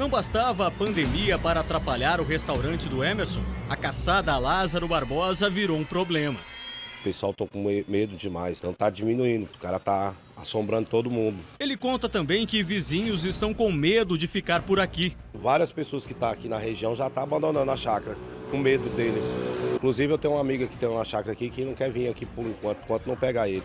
Não bastava a pandemia para atrapalhar o restaurante do Emerson, a caçada a Lázaro Barbosa virou um problema. O pessoal está com medo demais, está então diminuindo, o cara está assombrando todo mundo. Ele conta também que vizinhos estão com medo de ficar por aqui. Várias pessoas que estão tá aqui na região já estão tá abandonando a chácara, com medo dele. Inclusive eu tenho uma amiga que tem uma chácara aqui que não quer vir aqui por enquanto, enquanto não pegar ele.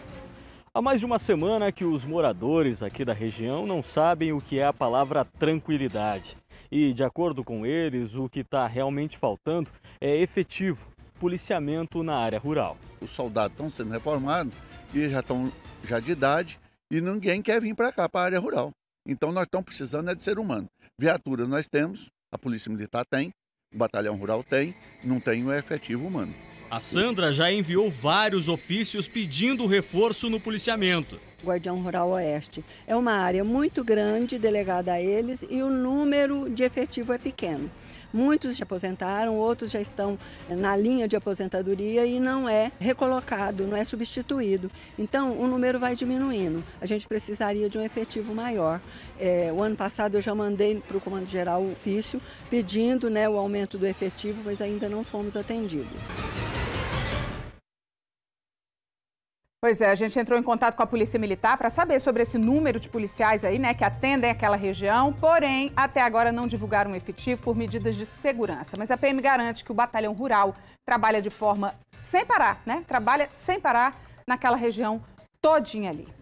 Há mais de uma semana que os moradores aqui da região não sabem o que é a palavra tranquilidade. E, de acordo com eles, o que está realmente faltando é efetivo policiamento na área rural. Os soldados estão sendo reformados e já estão já de idade e ninguém quer vir para cá, para a área rural. Então, nós estamos precisando é de ser humano. Viatura nós temos, a Polícia Militar tem, o Batalhão Rural tem, não tem o efetivo humano. A Sandra já enviou vários ofícios pedindo reforço no policiamento. Guardião Rural Oeste. É uma área muito grande delegada a eles e o número de efetivo é pequeno. Muitos já aposentaram, outros já estão eh, na linha de aposentadoria e não é recolocado, não é substituído. Então, o número vai diminuindo. A gente precisaria de um efetivo maior. É, o ano passado eu já mandei para o Comando Geral o ofício pedindo né, o aumento do efetivo, mas ainda não fomos atendidos. Pois é, a gente entrou em contato com a Polícia Militar para saber sobre esse número de policiais aí, né, que atendem aquela região, porém, até agora não divulgaram um efetivo por medidas de segurança. Mas a PM garante que o Batalhão Rural trabalha de forma sem parar, né? Trabalha sem parar naquela região todinha ali.